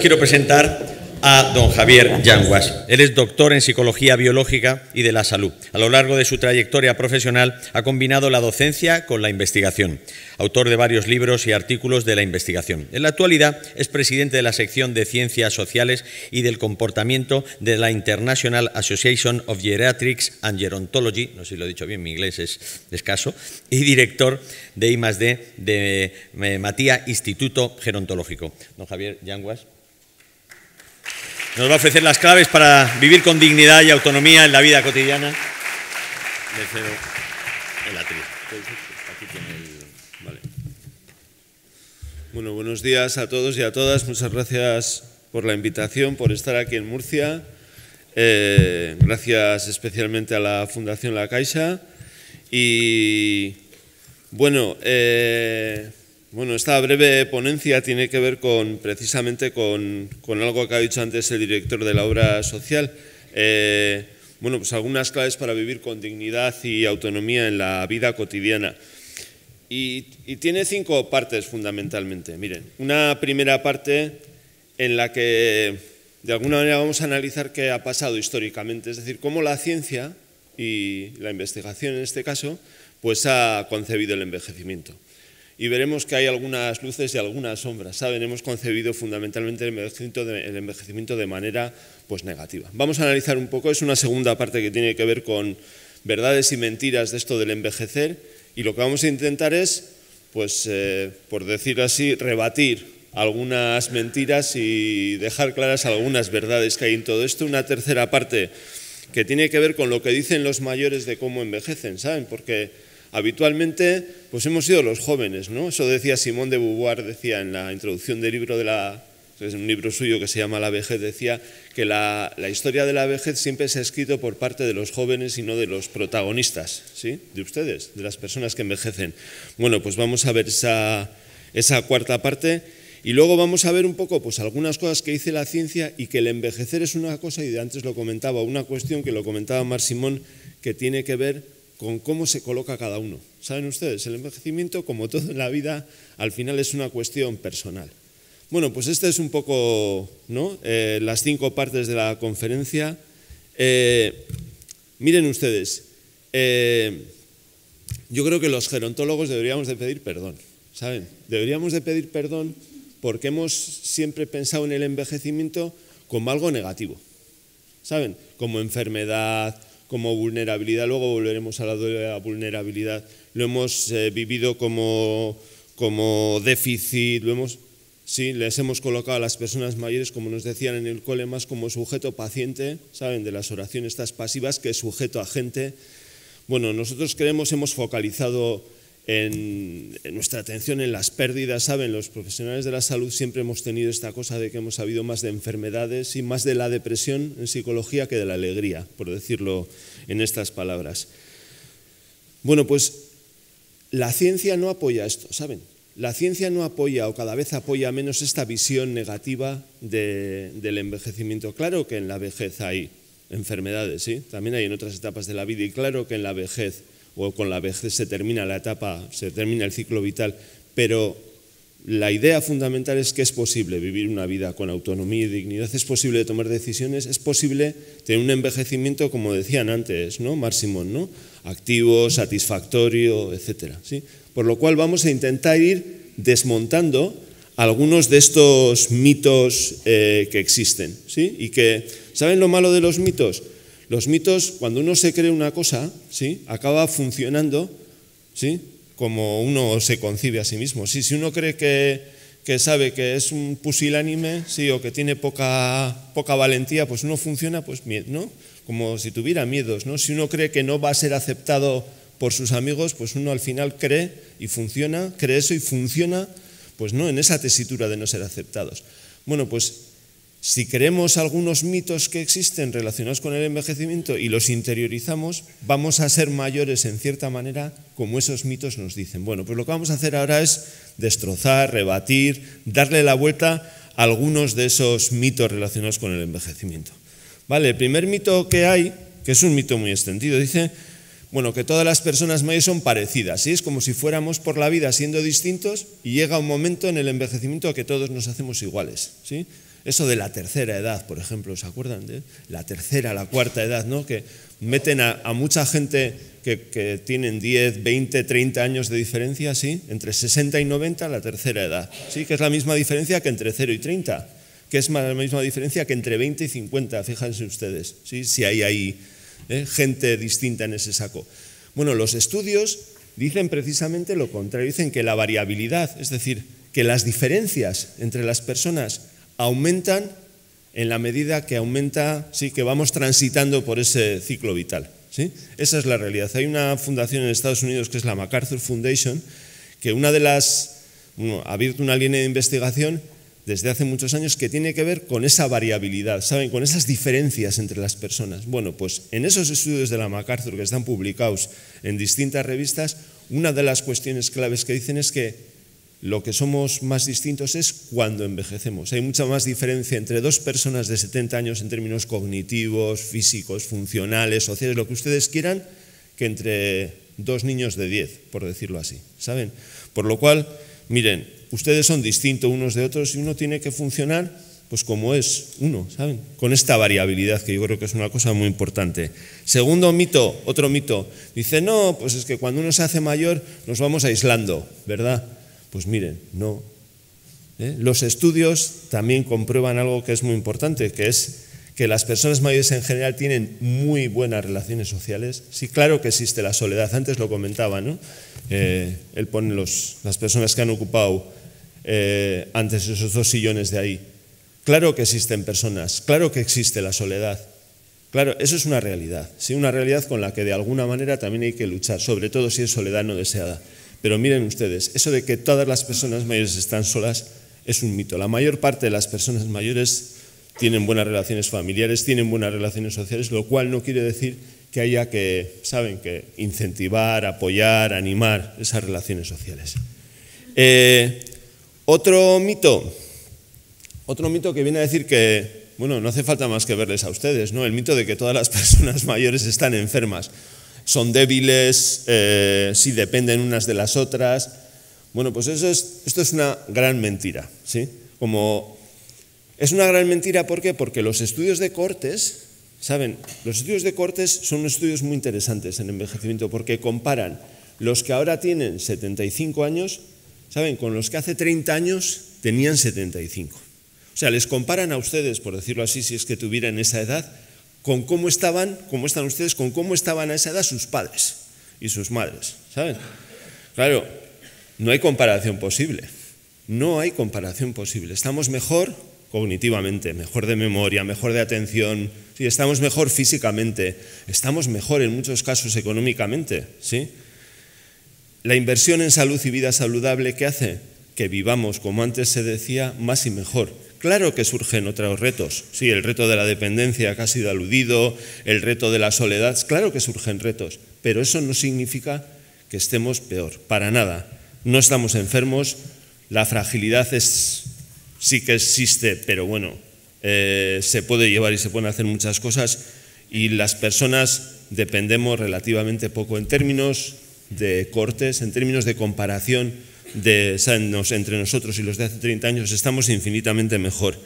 quiero presentar a don Javier Yanguas. Él es doctor en psicología biológica y de la salud. A lo largo de su trayectoria profesional ha combinado la docencia con la investigación, autor de varios libros y artículos de la investigación. En la actualidad es presidente de la sección de Ciencias Sociales y del Comportamiento de la International Association of Geriatrics and Gerontology, no sé si lo he dicho bien, mi inglés es escaso, y director de I+D de eh, Matías Instituto Gerontológico. Don Javier Yanguas, nos va a ofrecer las claves para vivir con dignidad y autonomía en la vida cotidiana. Bueno, buenos días a todos y a todas. Muchas gracias por la invitación, por estar aquí en Murcia. Eh, gracias especialmente a la Fundación La Caixa. Y bueno, eh, bueno, esta breve ponencia tiene que ver con, precisamente con, algo que ha dicho antes el director de la obra social. Eh, bueno, pues algunas claves para vivir con dignidad y autonomía en la vida cotidiana. Y, y tiene cinco partes fundamentalmente. Miren, una primera parte en la que de alguna manera vamos a analizar qué ha pasado históricamente, es decir, cómo la ciencia y la investigación en este caso, pues ha concebido el envejecimiento y veremos que hay algunas luces y algunas sombras. Saben, hemos concebido fundamentalmente el envejecimiento, de, manera pues, negativa. Vamos a analizar un poco, es una segunda parte que tiene que ver con verdades y mentiras de esto del envejecer y lo que vamos a intentar es, pues, eh, por decirlo así, rebatir algunas mentiras y dejar claras algunas verdades que hay en todo esto. Una tercera parte que tiene que ver con lo que dicen los mayores de cómo envejecen, ¿saben? Porque habitualmente pues hemos sido los jóvenes, ¿no? Eso decía Simón de Beauvoir, decía en la introducción del libro de la es un libro suyo que se llama La vejez, decía que la, historia de la vejez siempre se ha escrito por parte de los jóvenes y no de los protagonistas, ¿sí? De ustedes, de las personas que envejecen. Bueno, pues vamos a ver esa, cuarta parte y luego vamos a ver un poco pues algunas cosas que dice la ciencia y que el envejecer es una cosa, y de antes lo comentaba, una cuestión que lo comentaba Mar Simón, que tiene que ver con cómo se coloca cada uno. Saben ustedes, el envejecimiento, como todo en la vida, al final es una cuestión personal. Bueno, pues esta es un poco ¿no? Eh, las cinco partes de la conferencia. Eh, miren ustedes, eh, yo creo que los gerontólogos deberíamos de pedir perdón, ¿saben? Deberíamos de pedir perdón porque hemos siempre pensado en el envejecimiento como algo negativo, ¿saben? Como enfermedad, como vulnerabilidad, luego volveremos a la, de la vulnerabilidad, lo hemos eh, vivido como, como déficit, lo hemos, sí, les hemos colocado a las personas mayores, como nos decían en el cole, más como sujeto paciente, ¿saben? De las oraciones estas pasivas que sujeto agente Bueno, nosotros creemos, hemos focalizado en, nuestra atención en las pérdidas, saben, los profesionales de la salud siempre hemos tenido esta cosa de que hemos habido más de enfermedades y más de la depresión en psicología que de la alegría, por decirlo en estas palabras. Bueno, pues la ciencia no apoya esto, ¿saben? La ciencia no apoya o cada vez apoya menos esta visión negativa del envejecimiento. Claro que en la vejez hay enfermedades, ¿sí? También hay en otras etapas de la vida y claro que en la vejez o con la vejez se termina la etapa, se termina el ciclo vital, pero la idea fundamental es que es posible vivir una vida con autonomía y dignidad, es posible tomar decisiones, es posible tener un envejecimiento, como decían antes, ¿no? ¿no? Activo, satisfactorio, etcétera, ¿sí? Por lo cual vamos a intentar ir desmontando algunos de estos mitos eh, que existen, ¿sí? Y que, ¿saben lo malo de los mitos? Los mitos, cuando uno se cree una cosa, ¿sí? acaba funcionando ¿sí? como uno se concibe a sí mismo. Si uno cree que, sabe que es un pusilánime ¿sí? o que tiene poca, poca valentía, pues uno funciona pues, ¿no? como si tuviera miedos. ¿no? Si uno cree que no va a ser aceptado por sus amigos, pues uno al final cree y funciona, cree eso y funciona, pues no, en esa tesitura de no ser aceptados. Bueno, pues si creemos algunos mitos que existen relacionados con el envejecimiento y los interiorizamos, vamos a ser mayores en cierta manera como esos mitos nos dicen. Bueno, pues lo que vamos a hacer ahora es destrozar, rebatir, darle la vuelta a algunos de esos mitos relacionados con el envejecimiento. Vale, el primer mito que hay, que es un mito muy extendido, dice, bueno, que todas las personas mayores son parecidas, ¿sí? es como si fuéramos por la vida siendo distintos y llega un momento en el envejecimiento a que todos nos hacemos iguales, ¿sí? Eso de la tercera edad, por ejemplo, ¿se acuerdan? De la tercera, la cuarta edad, ¿no? Que meten a, mucha gente que, tienen 10, 20, 30 años de diferencia, ¿sí? Entre 60 y 90, la tercera edad, ¿sí? Que es la misma diferencia que entre 0 y 30, que es la misma diferencia que entre 20 y 50, fíjense ustedes, ¿sí? Si hay ahí ¿eh? gente distinta en ese saco. Bueno, los estudios dicen precisamente lo contrario, dicen que la variabilidad, es decir, que las diferencias entre las personas aumentan en la medida que aumenta, sí, que vamos transitando por ese ciclo vital. ¿sí? Esa es la realidad. Hay una fundación en Estados Unidos que es la MacArthur Foundation, que una de las, ha abierto una línea de investigación desde hace muchos años que tiene que ver con esa variabilidad, ¿saben? Con esas diferencias entre las personas. Bueno, pues en esos estudios de la MacArthur que están publicados en distintas revistas, una de las cuestiones claves que dicen es que lo que somos más distintos es cuando envejecemos. Hay mucha más diferencia entre dos personas de 70 años en términos cognitivos, físicos, funcionales, sociales, lo que ustedes quieran, que entre dos niños de 10, por decirlo así. ¿Saben? Por lo cual, miren, ustedes son distintos unos de otros y uno tiene que funcionar pues como es uno, ¿saben? Con esta variabilidad que yo creo que es una cosa muy importante. Segundo mito, otro mito. Dice, no, pues es que cuando uno se hace mayor nos vamos aislando, ¿verdad? Pues miren, no. ¿Eh? Los estudios también comprueban algo que es muy importante, que es que las personas mayores en general tienen muy buenas relaciones sociales. Sí, claro que existe la soledad, antes lo comentaba, ¿no? Eh, él pone las personas que han ocupado eh, antes esos dos sillones de ahí. Claro que existen personas, claro que existe la soledad. Claro, eso es una realidad, sí, una realidad con la que de alguna manera también hay que luchar, sobre todo si es soledad no deseada. Pero miren ustedes, eso de que todas las personas mayores están solas es un mito. La mayor parte de las personas mayores tienen buenas relaciones familiares, tienen buenas relaciones sociales, lo cual no quiere decir que haya que, saben, que incentivar, apoyar, animar esas relaciones sociales. Eh, otro mito, otro mito que viene a decir que, bueno, no hace falta más que verles a ustedes, ¿no? El mito de que todas las personas mayores están enfermas son débiles, eh, si dependen unas de las otras. Bueno, pues eso es, esto es una gran mentira. ¿sí? Como es una gran mentira, ¿por qué? Porque los estudios de cortes, ¿saben? Los estudios de cortes son estudios muy interesantes en envejecimiento porque comparan los que ahora tienen 75 años, ¿saben? Con los que hace 30 años tenían 75. O sea, les comparan a ustedes, por decirlo así, si es que tuvieran esa edad, con cómo estaban, cómo están ustedes, con cómo estaban a esa edad sus padres y sus madres, ¿saben? Claro, no hay comparación posible. No hay comparación posible. Estamos mejor cognitivamente, mejor de memoria, mejor de atención, sí, estamos mejor físicamente, estamos mejor en muchos casos económicamente, ¿sí? La inversión en salud y vida saludable, ¿qué hace? Que vivamos, como antes se decía, más y mejor. Claro que surgen otros retos. Sí, el reto de la dependencia que ha sido aludido, el reto de la soledad, claro que surgen retos, pero eso no significa que estemos peor, para nada. No estamos enfermos, la fragilidad es, sí que existe, pero bueno, eh, se puede llevar y se pueden hacer muchas cosas y las personas dependemos relativamente poco en términos de cortes, en términos de comparación de entre nosotros y los de hace 30 años, estamos infinitamente mejor.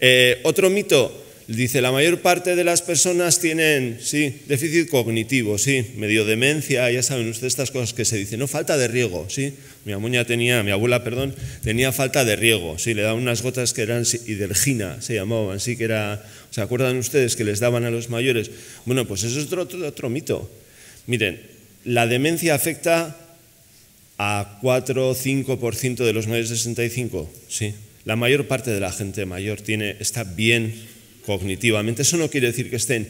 Eh, otro mito, dice, la mayor parte de las personas tienen, sí, déficit cognitivo, sí, medio demencia, ya saben ustedes estas cosas que se dicen, no, falta de riego, sí, mi abuela tenía, mi abuela, perdón, tenía falta de riego, sí, le daban unas gotas que eran hidergina, se llamaban, sí, que era, ¿se acuerdan ustedes que les daban a los mayores? Bueno, pues eso es otro mito. Miren, la demencia afecta a 4 o 5% de los mayores de 65? Sí. La mayor parte de la gente mayor tiene, está bien cognitivamente. Eso no quiere decir que estén,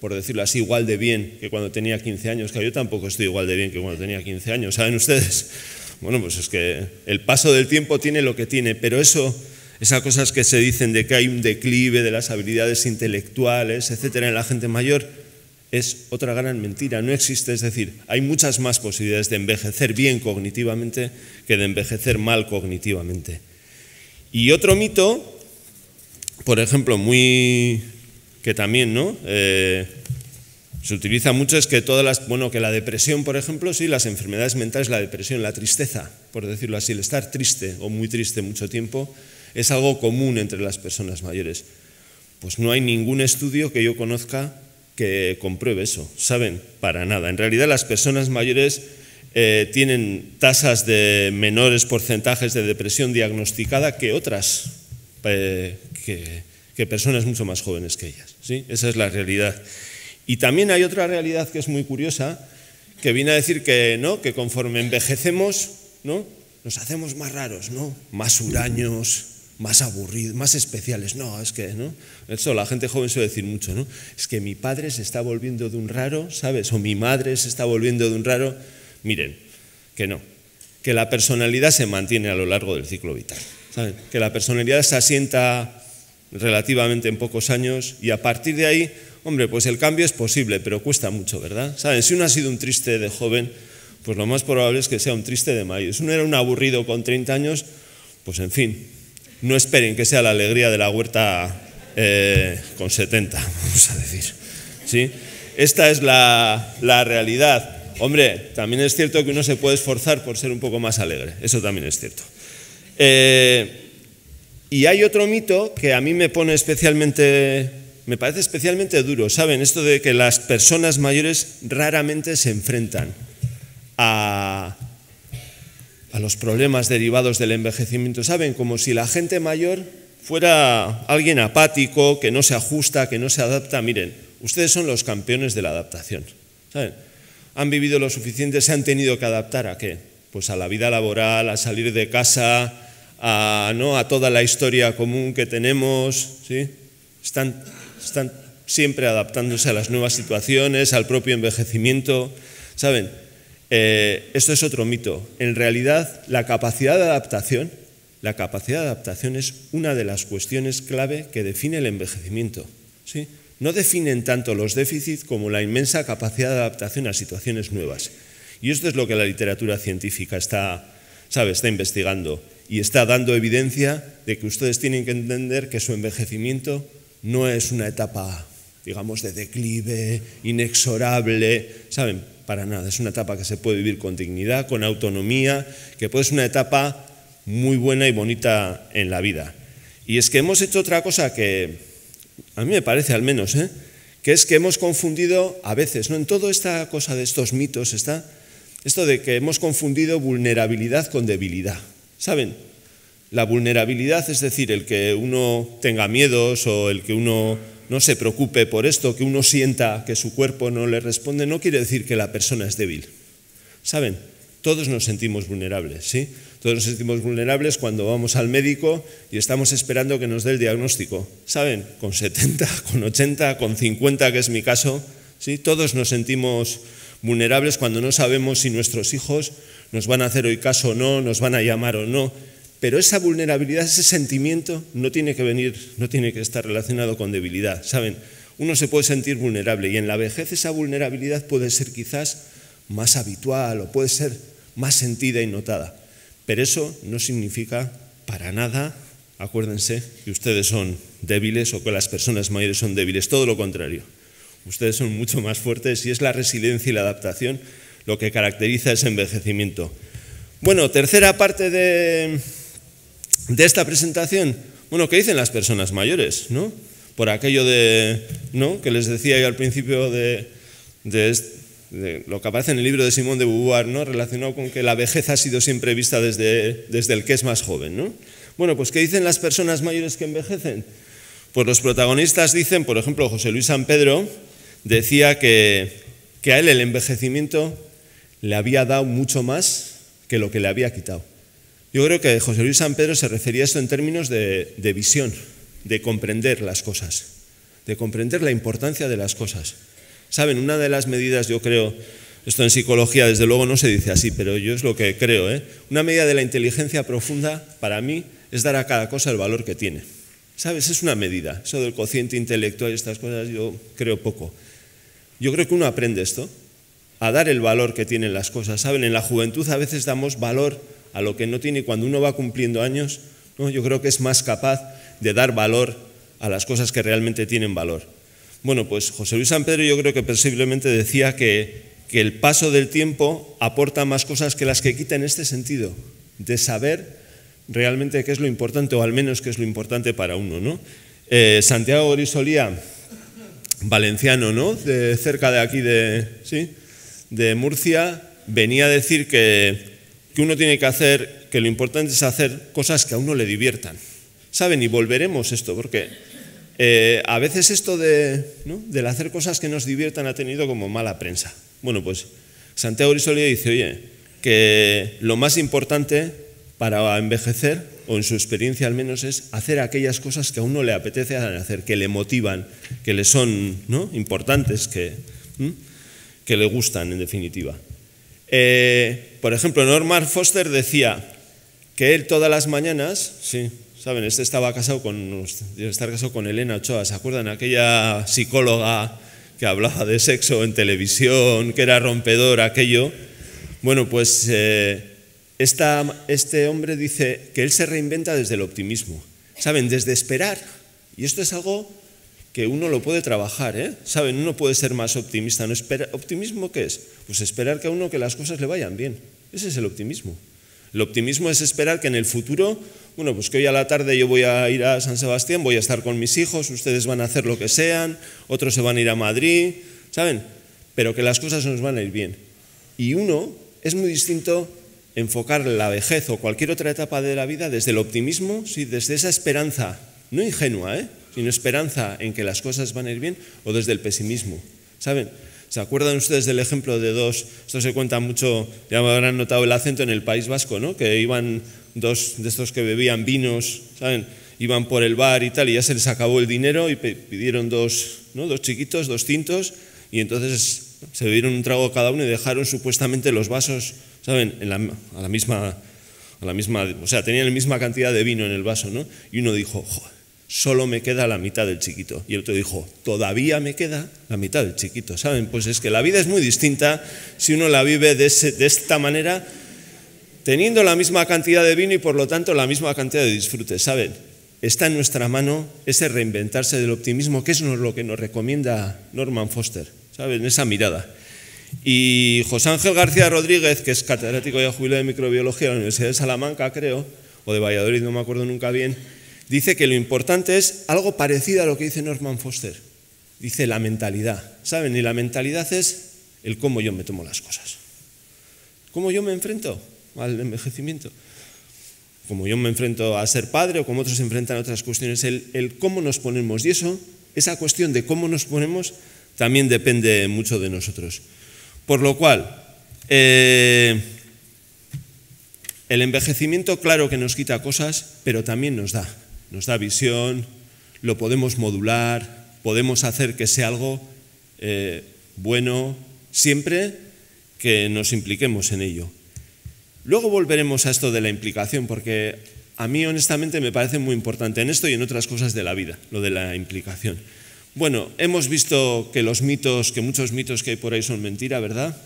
por decirlo así, igual de bien que cuando tenía 15 años, que yo tampoco estoy igual de bien que cuando tenía 15 años, ¿saben ustedes? Bueno, pues es que el paso del tiempo tiene lo que tiene, pero eso, esas cosas que se dicen de que hay un declive de las habilidades intelectuales, etcétera, en la gente mayor, es otra gran mentira. No existe, es decir, hay muchas más posibilidades de envejecer bien cognitivamente que de envejecer mal cognitivamente. Y otro mito, por ejemplo, muy que también, ¿no? Eh, se utiliza mucho es que todas las, bueno, que la depresión, por ejemplo, sí, las enfermedades mentales, la depresión, la tristeza, por decirlo así, el estar triste o muy triste mucho tiempo, es algo común entre las personas mayores. Pues no hay ningún estudio que yo conozca que compruebe eso, ¿saben? Para nada. En realidad las personas mayores eh, tienen tasas de menores porcentajes de depresión diagnosticada que otras, eh, que, personas mucho más jóvenes que ellas. ¿sí? Esa es la realidad. Y también hay otra realidad que es muy curiosa, que viene a decir que, ¿no? que conforme envejecemos, ¿no? nos hacemos más raros, ¿no? más huraños, más aburridos, más especiales. No, es que, ¿no? Eso la gente joven suele decir mucho, ¿no? Es que mi padre se está volviendo de un raro, ¿sabes? O mi madre se está volviendo de un raro. Miren, que no. Que la personalidad se mantiene a lo largo del ciclo vital. ¿saben? Que la personalidad se asienta relativamente en pocos años y a partir de ahí, hombre, pues el cambio es posible, pero cuesta mucho, ¿verdad? ¿Saben? Si uno ha sido un triste de joven, pues lo más probable es que sea un triste de mayo. Si uno era un aburrido con 30 años, pues en fin, no esperen que sea la alegría de la huerta eh, con 70, vamos a decir. ¿Sí? Esta es la, realidad. Hombre, también es cierto que uno se puede esforzar por ser un poco más alegre, eso también es cierto. Eh, y hay otro mito que a mí me pone especialmente, me parece especialmente duro, ¿saben? Esto de que las personas mayores raramente se enfrentan a, a los problemas derivados del envejecimiento. Saben, como si la gente mayor fuera alguien apático, que no se ajusta, que no se adapta. Miren, ustedes son los campeones de la adaptación. ¿Saben? Han vivido lo suficiente, se han tenido que adaptar a qué? Pues a la vida laboral, a salir de casa, a, ¿no? a toda la historia común que tenemos. ¿sí? Están, están siempre adaptándose a las nuevas situaciones, al propio envejecimiento. ¿Saben? Eh, esto es otro mito. En realidad, la capacidad de adaptación, la capacidad de adaptación es una de las cuestiones clave que define el envejecimiento. ¿sí? No definen tanto los déficits como la inmensa capacidad de adaptación a situaciones nuevas. Y esto es lo que la literatura científica está, sabe, está investigando y está dando evidencia de que ustedes tienen que entender que su envejecimiento no es una etapa, digamos, de declive inexorable, ¿saben? para nada. Es una etapa que se puede vivir con dignidad, con autonomía, que puede ser una etapa muy buena y bonita en la vida. Y es que hemos hecho otra cosa que a mí me parece al menos, ¿eh? que es que hemos confundido a veces, ¿no? En toda esta cosa de estos mitos está esto de que hemos confundido vulnerabilidad con debilidad. ¿Saben? La vulnerabilidad es decir, el que uno tenga miedos o el que uno no se preocupe por esto, que uno sienta que su cuerpo no le responde, no quiere decir que la persona es débil. ¿Saben? Todos nos sentimos vulnerables, ¿sí? Todos nos sentimos vulnerables cuando vamos al médico y estamos esperando que nos dé el diagnóstico. ¿Saben? Con 70, con 80, con 50, que es mi caso, ¿sí? Todos nos sentimos vulnerables cuando no sabemos si nuestros hijos nos van a hacer hoy caso o no, nos van a llamar o no. Pero esa vulnerabilidad, ese sentimiento, no tiene que venir, no tiene que estar relacionado con debilidad. ¿Saben? Uno se puede sentir vulnerable y en la vejez esa vulnerabilidad puede ser quizás más habitual o puede ser más sentida y notada. Pero eso no significa para nada, acuérdense, que ustedes son débiles o que las personas mayores son débiles. Todo lo contrario. Ustedes son mucho más fuertes y es la resiliencia y la adaptación lo que caracteriza ese envejecimiento. Bueno, tercera parte de, de esta presentación? Bueno, ¿qué dicen las personas mayores? ¿no? Por aquello de, ¿no? que les decía yo al principio de, lo que aparece en el libro de Simón de Beauvoir, ¿no? relacionado con que la vejez ha sido siempre vista desde, el que es más joven. ¿no? Bueno, pues ¿qué dicen las personas mayores que envejecen? Pues los protagonistas dicen, por ejemplo, José Luis San Pedro decía que, que a él el envejecimiento le había dado mucho más que lo que le había quitado. Yo creo que José Luis San Pedro se refería a esto en términos de, visión, de comprender las cosas, de comprender la importancia de las cosas. Saben, una de las medidas, yo creo, esto en psicología desde luego no se dice así, pero yo es lo que creo. ¿eh? Una medida de la inteligencia profunda para mí es dar a cada cosa el valor que tiene. ¿Sabes? Es una medida. Eso del cociente intelectual y estas cosas yo creo poco. Yo creo que uno aprende esto, a dar el valor que tienen las cosas. ¿Saben? En la juventud a veces damos valor a lo que no tiene. Y cuando uno va cumpliendo años, ¿no? yo creo que es más capaz de dar valor a las cosas que realmente tienen valor. Bueno, pues José Luis San Pedro yo creo que posiblemente decía que, el paso del tiempo aporta más cosas que las que quita en este sentido, de saber realmente qué es lo importante, o al menos qué es lo importante para uno. ¿no? Eh, Santiago Grisolía, valenciano, ¿no? De cerca de aquí de, ¿sí? de Murcia, venía a decir que que uno tiene que hacer, que lo importante es hacer cosas que a uno le diviertan. ¿Saben? Y volveremos esto, porque eh, a veces esto de, del hacer cosas que nos diviertan ha tenido como mala prensa. Bueno, pues Santiago Grisolía dice, oye, que lo más importante para envejecer, o en su experiencia al menos, es hacer aquellas cosas que a uno le apetece hacer, que le motivan, que le son importantes, que le gustan en definitiva. Eh, por ejemplo, Norman Foster decía que él todas las mañanas, sí, saben, este estaba casado con, estar casado con Elena Ochoa, ¿se acuerdan? Aquella psicóloga que hablaba de sexo en televisión, que era rompedor, aquello. Bueno, pues eh, este hombre dice que él se reinventa desde el optimismo, ¿saben? Desde esperar. Y esto es algo que uno lo puede trabajar, ¿eh? ¿Saben? Uno puede ser más optimista. ¿No espera? ¿Optimismo qué es? Pues esperar que a uno que las cosas le vayan bien. Ese es el optimismo. El optimismo es esperar que en el futuro, bueno, pues que hoy a la tarde yo voy a ir a San Sebastián, voy a estar con mis hijos, ustedes van a hacer lo que sean, otros se van a ir a Madrid, ¿saben? Pero que las cosas nos van a ir bien. Y uno es muy distinto enfocar la vejez o cualquier otra etapa de la vida desde el optimismo, sí, desde esa esperanza, no ingenua, ¿eh? sino esperanza en que las cosas van a ir bien o desde el pesimismo. ¿Saben? ¿Se acuerdan ustedes del ejemplo de dos? Esto se cuenta mucho, ya me habrán notado el acento en el País Vasco, ¿no? Que iban dos de estos que bebían vinos, ¿saben? Iban por el bar y tal, y ya se les acabó el dinero y pidieron dos, ¿no? Dos chiquitos, dos cintos, y entonces se bebieron un trago cada uno y dejaron supuestamente los vasos, ¿saben? En a la misma, a la misma, o sea, tenían la misma cantidad de vino en el vaso, ¿no? Y uno dijo, joder solo me queda la mitad del chiquito. Y el otro dijo, todavía me queda la mitad del chiquito. ¿Saben? Pues es que la vida es muy distinta si uno la vive de, esta manera, teniendo la misma cantidad de vino y por lo tanto la misma cantidad de disfrute. ¿Saben? Está en nuestra mano ese reinventarse del optimismo, que es lo que nos recomienda Norman Foster, ¿saben? Esa mirada. Y José Ángel García Rodríguez, que es catedrático y jubilado de microbiología de la Universidad de Salamanca, creo, o de Valladolid, no me acuerdo nunca bien, dice que lo importante es algo parecido a lo que dice Norman Foster. Dice la mentalidad. ¿Saben? Y la mentalidad es el cómo yo me tomo las cosas. ¿Cómo yo me enfrento al envejecimiento? ¿Cómo yo me enfrento a ser padre o cómo otros se enfrentan a otras cuestiones, el, cómo nos ponemos. Y eso, esa cuestión de cómo nos ponemos, también depende mucho de nosotros. Por lo cual, eh, el envejecimiento, claro que nos quita cosas, pero también nos da nos da visión, lo podemos modular, podemos hacer que sea algo eh, bueno, siempre que nos impliquemos en ello. Luego volveremos a esto de la implicación, porque a mí honestamente me parece muy importante en esto y en otras cosas de la vida, lo de la implicación. Bueno, hemos visto que los mitos, que muchos mitos que hay por ahí son mentira, ¿verdad?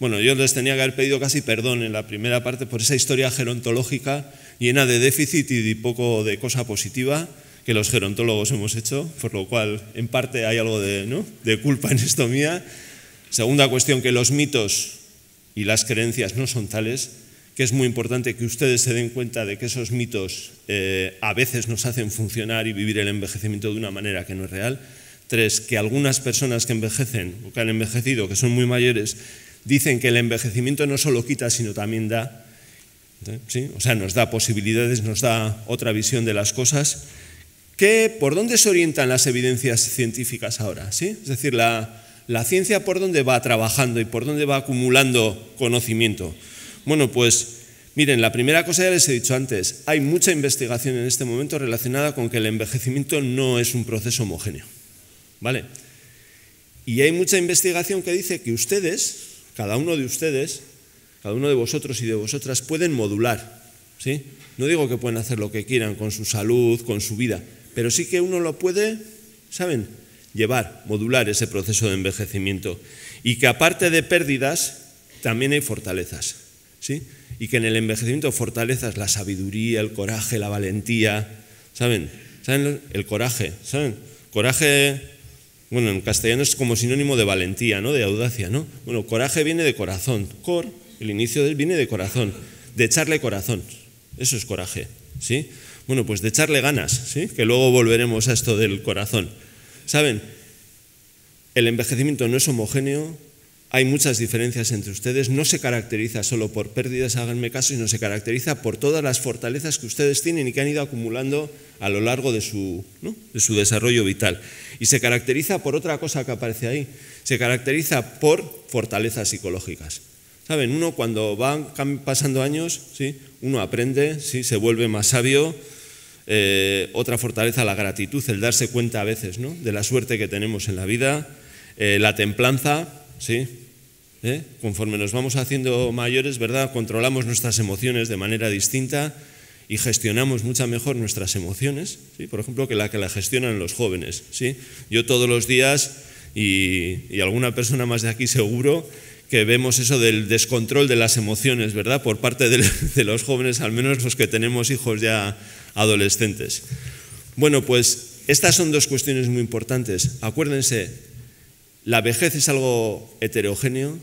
Bueno, yo les tenía que haber pedido casi perdón en la primera parte por esa historia gerontológica llena de déficit y poco de cosa positiva que los gerontólogos hemos hecho, por lo cual en parte hay algo de, ¿no? de culpa en esto mía. Segunda cuestión, que los mitos y las creencias no son tales, que es muy importante que ustedes se den cuenta de que esos mitos eh, a veces nos hacen funcionar y vivir el envejecimiento de una manera que no es real. Tres, que algunas personas que envejecen o que han envejecido, que son muy mayores dicen que el envejecimiento no solo quita, sino también da. ¿eh? O sea, nos da posibilidades, nos da otra visión de las cosas. ¿Qué, ¿Por dónde se orientan las evidencias científicas ahora? ¿sí? Es decir, la, la ciencia por dónde va trabajando y por dónde va acumulando conocimiento. Bueno, pues miren, la primera cosa ya les he dicho antes, hay mucha investigación en este momento relacionada con que el envejecimiento no es un proceso homogéneo. ¿Vale? Y hay mucha investigación que dice que ustedes, cada uno de ustedes, cada uno de vosotros y de vosotras pueden modular, ¿sí? No digo que pueden hacer lo que quieran con su salud, con su vida, pero sí que uno lo puede, ¿saben? Llevar, modular ese proceso de envejecimiento. Y que aparte de pérdidas, también hay fortalezas, ¿sí? Y que en el envejecimiento fortalezas la sabiduría, el coraje, la valentía, ¿saben? ¿Saben? El coraje, ¿saben? Coraje bueno, en castellano es como sinónimo de valentía, ¿no? De audacia, ¿no? Bueno, coraje viene de corazón. Cor, el inicio del viene de corazón, de echarle corazón. Eso es coraje, ¿sí? Bueno, pues de echarle ganas, ¿sí? Que luego volveremos a esto del corazón. ¿Saben? El envejecimiento no es homogéneo, hay muchas diferencias entre ustedes, no se caracteriza solo por pérdidas, háganme caso, sino se caracteriza por todas las fortalezas que ustedes tienen y que han ido acumulando a lo largo de su, su desarrollo vital. Y se caracteriza por otra cosa que aparece ahí, se caracteriza por fortalezas psicológicas. Saben, uno cuando van pasando años, ¿sí? uno aprende, ¿sí? se vuelve más sabio. Eh, otra fortaleza, la gratitud, el darse cuenta a veces ¿no? de la suerte que tenemos en la vida, eh, la templanza, ¿sí? ¿eh? conforme nos vamos haciendo mayores, ¿verdad? Controlamos nuestras emociones de manera distinta y gestionamos mucho mejor nuestras emociones, ¿sí? por ejemplo, que la que la gestionan los jóvenes. ¿sí? Yo todos los días, y, alguna persona más de aquí seguro, que vemos eso del descontrol de las emociones, ¿verdad? Por parte de, de, los jóvenes, al menos los que tenemos hijos ya adolescentes. Bueno, pues estas son dos cuestiones muy importantes. Acuérdense, la vejez es algo heterogéneo,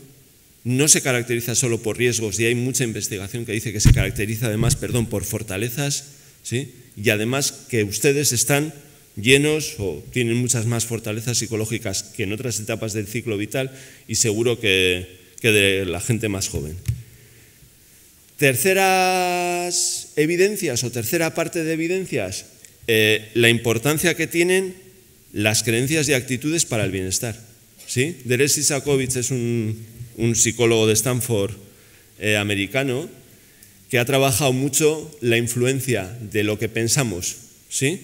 no se caracteriza solo por riesgos, y hay mucha investigación que dice que se caracteriza además, perdón, por fortalezas, ¿sí? y además que ustedes están llenos o tienen muchas más fortalezas psicológicas que en otras etapas del ciclo vital y seguro que, de la gente más joven. Terceras evidencias o tercera parte de evidencias, eh, la importancia que tienen las creencias y actitudes para el bienestar. ¿Sí? Deresi es un un psicólogo de Stanford eh, americano, que ha trabajado mucho la influencia de lo que pensamos, ¿sí?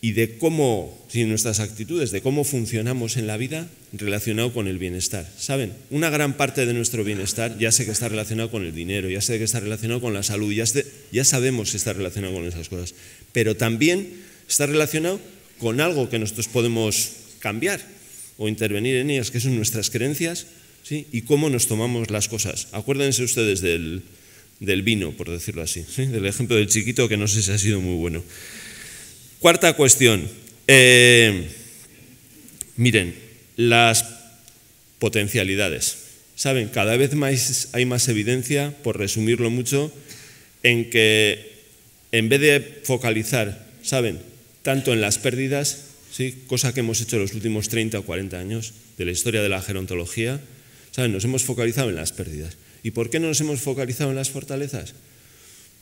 Y de cómo, si nuestras actitudes, de cómo funcionamos en la vida relacionado con el bienestar. ¿Saben? Una gran parte de nuestro bienestar ya sé que está relacionado con el dinero, ya sé que está relacionado con la salud, ya, ya sabemos que está relacionado con esas cosas. Pero también está relacionado con algo que nosotros podemos cambiar o intervenir en ellas, que son nuestras creencias y cómo nos tomamos las cosas. Acuérdense ustedes del, vino, por decirlo así, del ejemplo del chiquito que no sé si ha sido muy bueno. Cuarta cuestión. Eh, miren, las potencialidades. Saben, cada vez más hay más evidencia, por resumirlo mucho, en que en vez de focalizar, ¿saben?, tanto en las pérdidas, cosa que hemos hecho en los últimos 30 o 40 años de la historia de la gerontología, nos hemos focalizado en las pérdidas. ¿Y por qué no nos hemos focalizado en las fortalezas?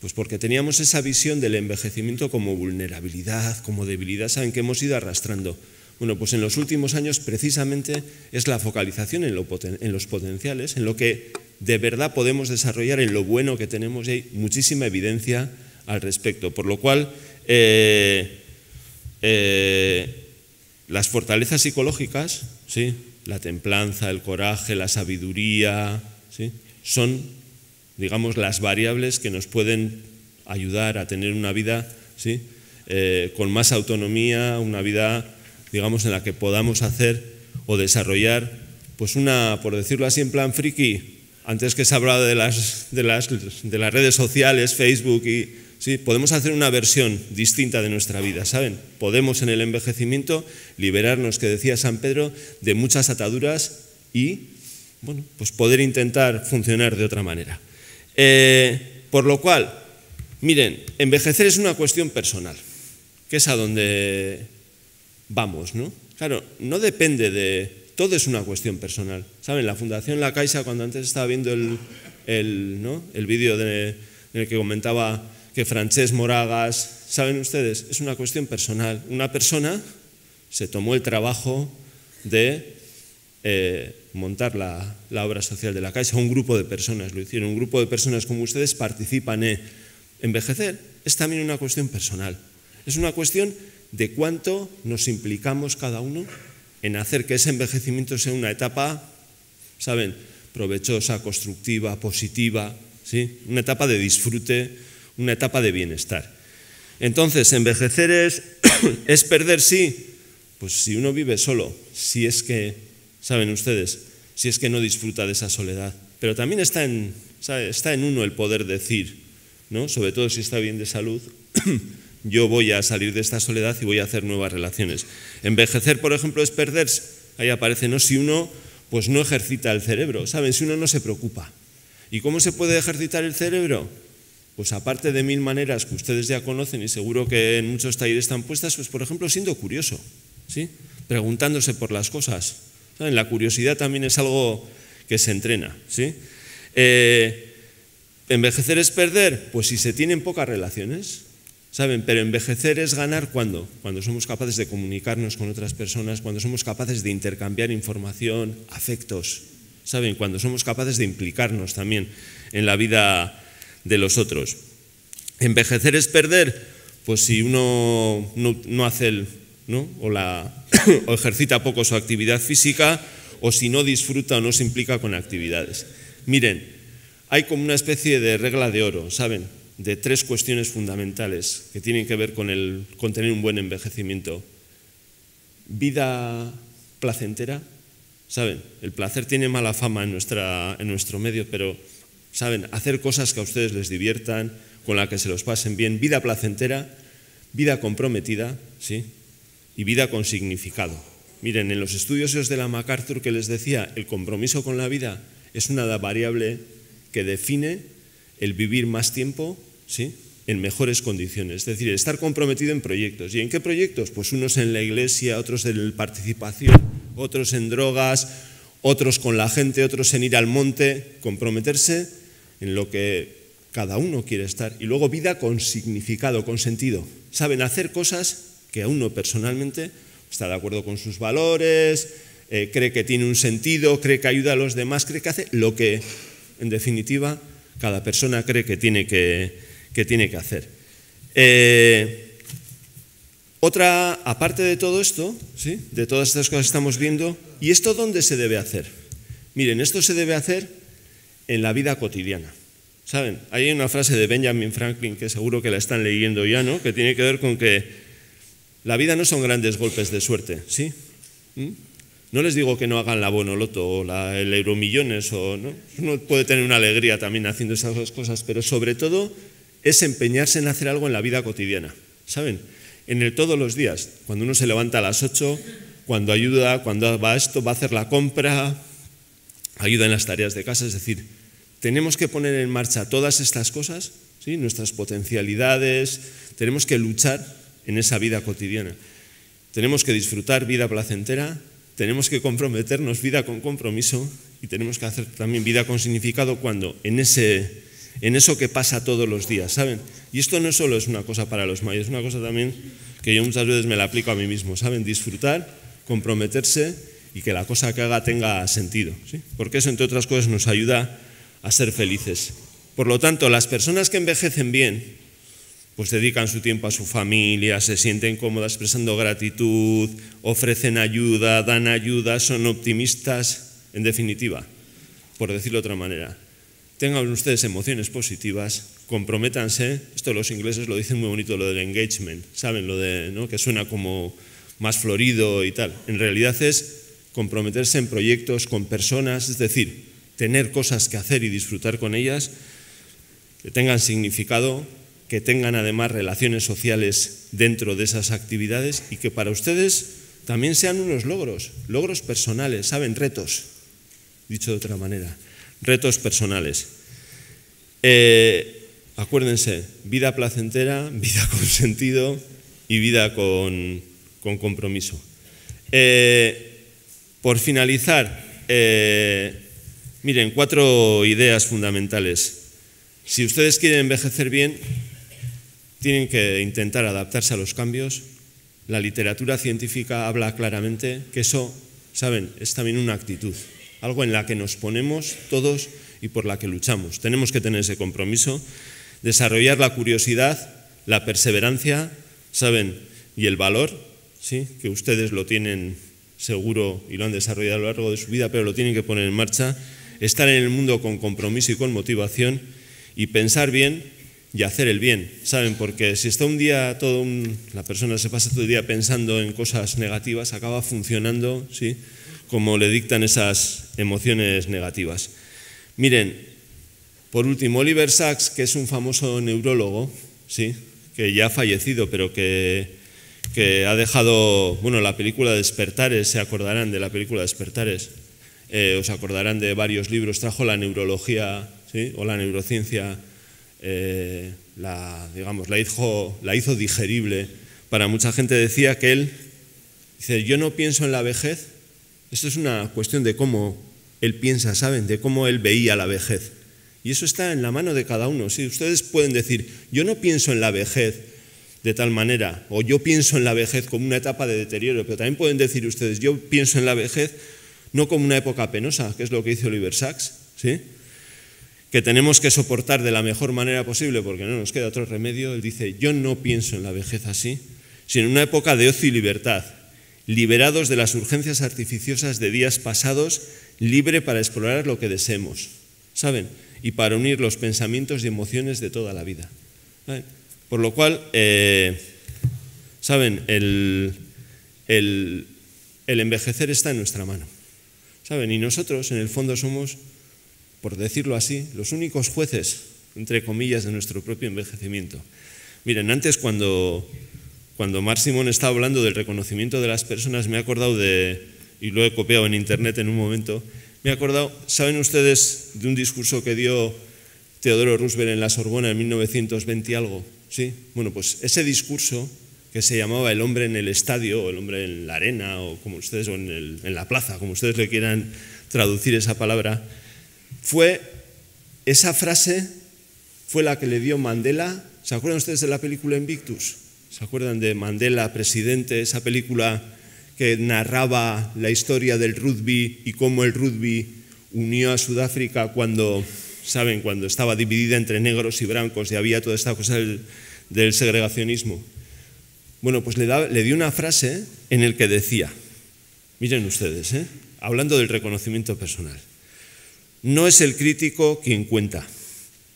Pues porque teníamos esa visión del envejecimiento como vulnerabilidad, como debilidad, ¿saben? Que hemos ido arrastrando. Bueno, pues en los últimos años precisamente es la focalización en, en los potenciales, en lo que de verdad podemos desarrollar, en lo bueno que tenemos y hay muchísima evidencia al respecto. Por lo cual, eh, eh, las fortalezas psicológicas, sí, la templanza, el coraje, la sabiduría, son, digamos, las variables que nos pueden ayudar a tener una vida ¿sí? Eh, con más autonomía, una vida, digamos, en la que podamos hacer o desarrollar, pues una, por decirlo así en plan friki, antes que se hablaba de las, las, de las redes sociales, Facebook y podemos hacer una versión distinta de nuestra vida, ¿saben? Podemos en el envejecimiento liberarnos, que decía San Pedro, de muchas ataduras y, bueno, pues poder intentar funcionar de otra manera. Eh, por lo cual, miren, envejecer es una cuestión personal, que es a donde vamos, ¿no? Claro, no depende de... Todo es una cuestión personal. ¿Saben? La Fundación La Caixa, cuando antes estaba viendo el, el, el vídeo en el que comentaba que Francesc Moragas. ¿Saben ustedes? Es una cuestión personal. Una persona se tomó el trabajo de eh, montar la, obra social de la Caixa. Un grupo de personas lo hicieron. Un grupo de personas como ustedes participan en envejecer. Es también una cuestión personal. Es una cuestión de cuánto nos implicamos cada uno en hacer que ese envejecimiento sea una etapa, ¿saben?, provechosa, constructiva, positiva, ¿sí? una etapa de disfrute una etapa de bienestar. Entonces, envejecer es, es perder, sí. Pues si uno vive solo, si es que, saben ustedes, si es que no disfruta de esa soledad. Pero también está en, uno el poder decir, ¿no? sobre todo si está bien de salud, yo voy a salir de esta soledad y voy a hacer nuevas relaciones. Envejecer, por ejemplo, es perderse. Ahí aparece, ¿no? Si uno pues no ejercita el cerebro, ¿saben? Si uno no se preocupa. ¿Y cómo se puede ejercitar el cerebro? pues aparte de mil maneras que ustedes ya conocen y seguro que en muchos talleres están puestas, pues por ejemplo siendo curioso, ¿sí? preguntándose por las cosas. ¿Saben? La curiosidad también es algo que se entrena. ¿sí? Eh, ¿Envejecer es perder? Pues si se tienen pocas relaciones, ¿saben? Pero envejecer es ganar cuando? Cuando somos capaces de comunicarnos con otras personas, cuando somos capaces de intercambiar información, afectos, ¿saben? Cuando somos capaces de implicarnos también en la vida de los otros. Envejecer es perder, pues si uno no, hace O, la, ejercita poco su actividad física o si no disfruta o no se implica con actividades. Miren, hay como una especie de regla de oro, ¿saben? De tres cuestiones fundamentales que tienen que ver con, el, tener un buen envejecimiento. Vida placentera, ¿saben? El placer tiene mala fama en, nuestra, en nuestro medio, pero Saben, hacer cosas que a ustedes les diviertan, con las que se los pasen bien, vida placentera, vida comprometida, ¿sí? Y vida con significado. Miren, en los estudios de la MacArthur que les decía, el compromiso con la vida es una variable que define el vivir más tiempo, ¿sí? en mejores condiciones, es decir, estar comprometido en proyectos. ¿Y en qué proyectos? Pues unos en la iglesia, otros en participación, otros en drogas, otros con la gente, otros en ir al monte, comprometerse en lo que cada uno quiere estar. Y luego vida con significado, con sentido. Saben hacer cosas que a uno personalmente está de acuerdo con sus valores, eh, cree que tiene un sentido, cree que ayuda a los demás, cree que hace lo que, en definitiva, cada persona cree que tiene que, que, tiene que hacer. Eh, otra, aparte de todo esto, ¿sí? de todas estas cosas que estamos viendo, ¿y esto dónde se debe hacer? Miren, esto se debe hacer en la vida cotidiana. Saben, hay una frase de Benjamin Franklin que seguro que la están leyendo ya, ¿no? Que tiene que ver con que la vida no son grandes golpes de suerte, ¿sí? ¿Mm? No les digo que no hagan la bonoloto o el euromillones o no. Uno puede tener una alegría también haciendo esas cosas, pero sobre todo es empeñarse en hacer algo en la vida cotidiana, ¿saben? En el todos los días, cuando uno se levanta a las 8, cuando ayuda, cuando va a esto, va a hacer la compra, ayuda en las tareas de casa, es decir, tenemos que poner en marcha todas estas cosas, ¿sí? nuestras potencialidades, tenemos que luchar en esa vida cotidiana. Tenemos que disfrutar vida placentera, tenemos que comprometernos vida con compromiso y tenemos que hacer también vida con significado cuando en ese en eso que pasa todos los días, ¿saben? Y esto no solo es una cosa para los mayores, es una cosa también que yo muchas veces me la aplico a mí mismo, ¿saben? Disfrutar, comprometerse y que la cosa que haga tenga sentido, ¿sí? Porque eso, entre otras cosas, nos ayuda a ser felices. Por lo tanto, las personas que envejecen bien, pues dedican su tiempo a su familia, se sienten cómodas expresando gratitud, ofrecen ayuda, dan ayuda, son optimistas, en definitiva, por decirlo de otra manera. Tengan ustedes emociones positivas, comprométanse, esto los ingleses lo dicen muy bonito, lo del engagement, saben, lo de, ¿no? que suena como más florido y tal. En realidad es comprometerse en proyectos con personas, es decir, tener cosas que hacer y disfrutar con ellas, que tengan significado, que tengan además relaciones sociales dentro de esas actividades y que para ustedes también sean unos logros, logros personales, saben, retos, dicho de otra manera, retos personales. Eh, acuérdense, vida placentera, vida con sentido y vida con, compromiso. Eh, por finalizar, eh, Miren, cuatro ideas fundamentales. Si ustedes quieren envejecer bien, tienen que intentar adaptarse a los cambios. La literatura científica habla claramente que eso, saben, es también una actitud, algo en la que nos ponemos todos y por la que luchamos. Tenemos que tener ese compromiso, desarrollar la curiosidad, la perseverancia, saben, y el valor, ¿sí? que ustedes lo tienen seguro y lo han desarrollado a lo largo de su vida, pero lo tienen que poner en marcha estar en el mundo con compromiso y con motivación y pensar bien y hacer el bien, ¿saben? Porque si está un día todo la persona se pasa todo el día pensando en cosas negativas, acaba funcionando, ¿sí? Como le dictan esas emociones negativas. Miren, por último, Oliver Sacks, que es un famoso neurólogo, ¿sí? Que ya ha fallecido, pero que, que ha dejado, bueno, la película Despertares, se acordarán de la película Despertares, eh, os acordarán de varios libros, trajo la neurología o la neurociencia, eh, la, digamos, la hizo, la hizo digerible. Para mucha gente decía que él, dice, yo no pienso en la vejez, esto es una cuestión de cómo él piensa, ¿saben? De cómo él veía la vejez. Y eso está en la mano de cada uno. Si ustedes pueden decir, yo no pienso en la vejez de tal manera, o yo pienso en la vejez como una etapa de deterioro, pero también pueden decir ustedes, yo pienso en la vejez no como una época penosa, que es lo que dice Oliver Sacks, ¿sí? que tenemos que soportar de la mejor manera posible porque no nos queda otro remedio, él dice, yo no pienso en la vejez así, sino en una época de ocio y libertad, liberados de las urgencias artificiosas de días pasados, libre para explorar lo que deseemos, ¿saben? Y para unir los pensamientos y emociones de toda la vida. Por lo cual, eh, ¿saben? el envejecer está en nuestra mano. Y nosotros, en el fondo, somos, por decirlo así, los únicos jueces, entre comillas, de nuestro propio envejecimiento. Miren, antes cuando, cuando Mar Simón estaba hablando del reconocimiento de las personas, me he acordado de, y lo he copiado en internet en un momento, me he acordado, ¿saben ustedes de un discurso que dio Teodoro Roosevelt en la Sorbona en 1920 algo? Sí, bueno, pues ese discurso que se llamaba El hombre en el estadio, o El hombre en la arena, o como ustedes, o en, la plaza, como ustedes le quieran traducir esa palabra, fue esa frase fue la que le dio Mandela. ¿Se acuerdan ustedes de la película Invictus? ¿Se acuerdan de Mandela, presidente, esa película que narraba la historia del rugby y cómo el rugby unió a Sudáfrica cuando, ¿saben?, cuando estaba dividida entre negros y blancos y había toda esta cosa del segregacionismo. Bueno, pues le, da, di una frase en el que decía, miren ustedes, ¿eh? hablando del reconocimiento personal, no es el crítico quien cuenta,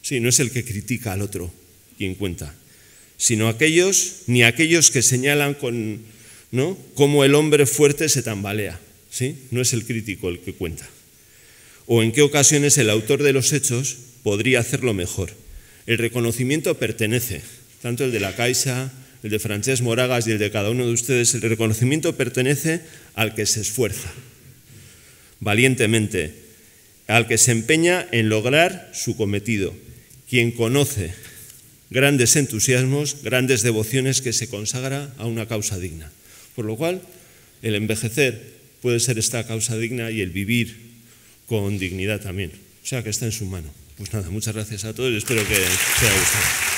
sí, no es el que critica al otro quien cuenta, sino aquellos, ni aquellos que señalan con, ¿no? cómo el hombre fuerte se tambalea, ¿sí? no es el crítico el que cuenta. O en qué ocasiones el autor de los hechos podría hacerlo mejor. El reconocimiento pertenece, tanto el de la Caixa, el de Francés Moragas y el de cada uno de ustedes, el reconocimiento pertenece al que se esfuerza valientemente, al que se empeña en lograr su cometido, quien conoce grandes entusiasmos, grandes devociones que se consagra a una causa digna. Por lo cual, el envejecer puede ser esta causa digna y el vivir con dignidad también. O sea que está en su mano. Pues nada, muchas gracias a todos y espero que sea haya gustado.